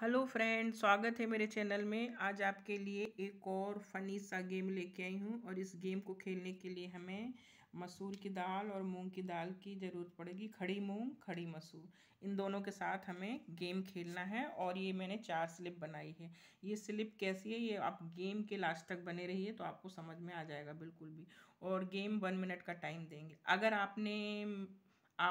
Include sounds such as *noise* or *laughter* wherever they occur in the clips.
hello friend स्वागत है मेरे चैनल में आज आपके लिए एक और फनी सा गेम लेके आई हूँ और इस गेम को खेलने के लिए हमें मसूर की दाल और मूंग की दाल की ज़रूरत पड़ेगी खड़ी मूंग खड़ी मसूर इन दोनों के साथ हमें गेम खेलना है और ये मैंने चार स्लिप बनाई है ये स्लिप कैसी है ये आप गेम के लास्ट तक बने रहिए तो आपको समझ में आ जाएगा बिल्कुल भी और गेम वन मिनट का टाइम देंगे अगर आपने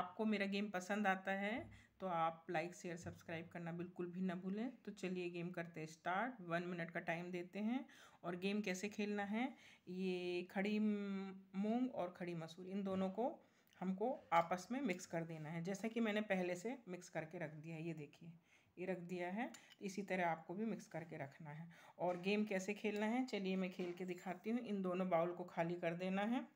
आपको मेरा गेम पसंद आता है तो आप लाइक शेयर सब्सक्राइब करना बिल्कुल भी ना भूलें तो चलिए गेम करते हैं स्टार्ट वन मिनट का टाइम देते हैं और गेम कैसे खेलना है ये खड़ी मूंग और खड़ी मसूर इन दोनों को हमको आपस में मिक्स कर देना है जैसा कि मैंने पहले से मिक्स करके रख दिया है ये देखिए ये रख दिया है इसी तरह आपको भी मिक्स करके रखना है और गेम कैसे खेलना है चलिए मैं खेल के दिखाती हूँ इन दोनों बाउल को खाली कर देना है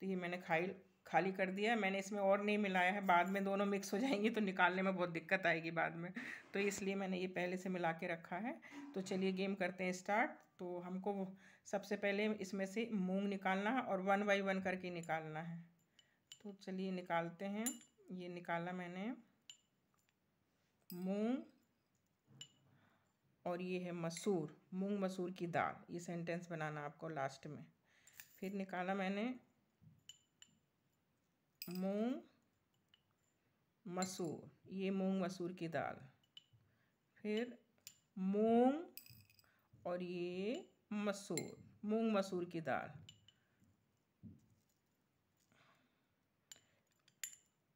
तो ये मैंने खाई खाली कर दिया है मैंने इसमें और नहीं मिलाया है बाद में दोनों मिक्स हो जाएंगे तो निकालने में बहुत दिक्कत आएगी बाद में तो इसलिए मैंने ये पहले से मिला के रखा है तो चलिए गेम करते हैं स्टार्ट तो हमको सबसे पहले इसमें से मूंग निकालना है और वन बाई वन करके निकालना है तो चलिए निकालते हैं ये निकाला मैंने मूंग और ये है मसूर मूंग मसूर की दाल ये सेंटेंस बनाना आपको लास्ट में फिर निकाला मैंने मूंग मसूर ये मूंग मसूर की दाल फिर मूंग और ये मसूर मूंग मसूर की दाल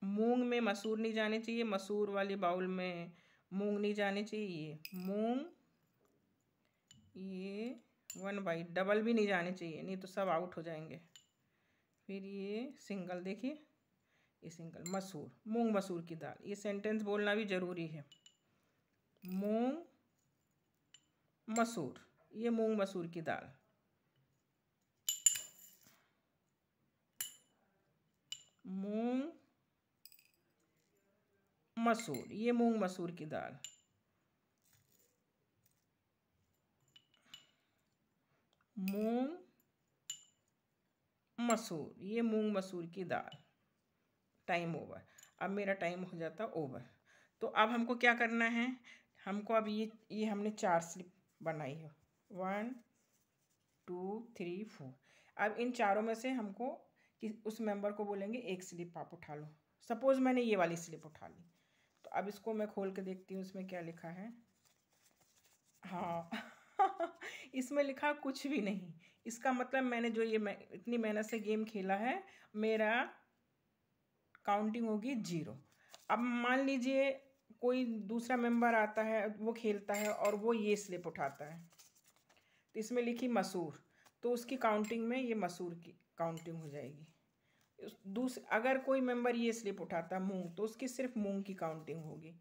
मूंग में मसूर नहीं जाने चाहिए मसूर वाले बाउल में मूंग नहीं जाने चाहिए मूंग ये वन बाई डबल भी नहीं जाने चाहिए नहीं तो सब आउट हो जाएंगे फिर ये सिंगल देखिए ये सिंगल मसूर मूंग मसूर की दाल ये सेंटेंस बोलना भी ज़रूरी है मूंग मसूर ये मूंग मसूर की दाल मूंग मसूर ये मूंग मसूर की दाल मूंग मसूर ये मूंग मसूर की दाल टाइम ओवर अब मेरा टाइम हो जाता ओवर तो अब हमको क्या करना है हमको अब ये ये हमने चार स्लिप बनाई है वन टू थ्री फोर अब इन चारों में से हमको कि उस मेंबर को बोलेंगे एक स्लिप आप उठा लो सपोज़ मैंने ये वाली स्लिप उठा ली तो अब इसको मैं खोल के देखती हूँ इसमें क्या लिखा है हाँ *laughs* इसमें लिखा कुछ भी नहीं इसका मतलब मैंने जो ये मैं इतनी मेहनत से गेम खेला है मेरा काउंटिंग होगी जीरो अब मान लीजिए कोई दूसरा मेंबर आता है वो खेलता है और वो ये स्लिप उठाता है तो इसमें लिखी मसूर तो उसकी काउंटिंग में ये मसूर की काउंटिंग हो जाएगी दूस अगर कोई मेंबर ये स्लिप उठाता है मूंग तो उसकी सिर्फ मूंग की काउंटिंग होगी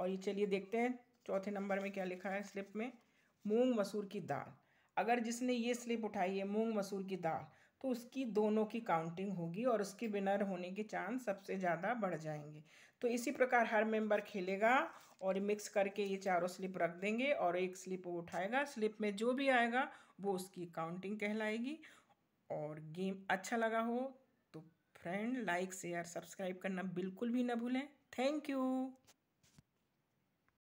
और ये चलिए देखते हैं चौथे नंबर में क्या लिखा है स्लिप में मूंग मसूर की दाल अगर जिसने ये स्लिप उठाई है मूंग मसूर की दाल तो उसकी दोनों की काउंटिंग होगी और उसके विनर होने के चांस सबसे ज़्यादा बढ़ जाएंगे तो इसी प्रकार हर मेंबर खेलेगा और मिक्स करके ये चारों स्लिप रख देंगे और एक स्लिप वो उठाएगा स्लिप में जो भी आएगा वो उसकी काउंटिंग कहलाएगी और गेम अच्छा लगा हो तो फ्रेंड लाइक शेयर सब्सक्राइब करना बिल्कुल भी ना भूलें थैंक यू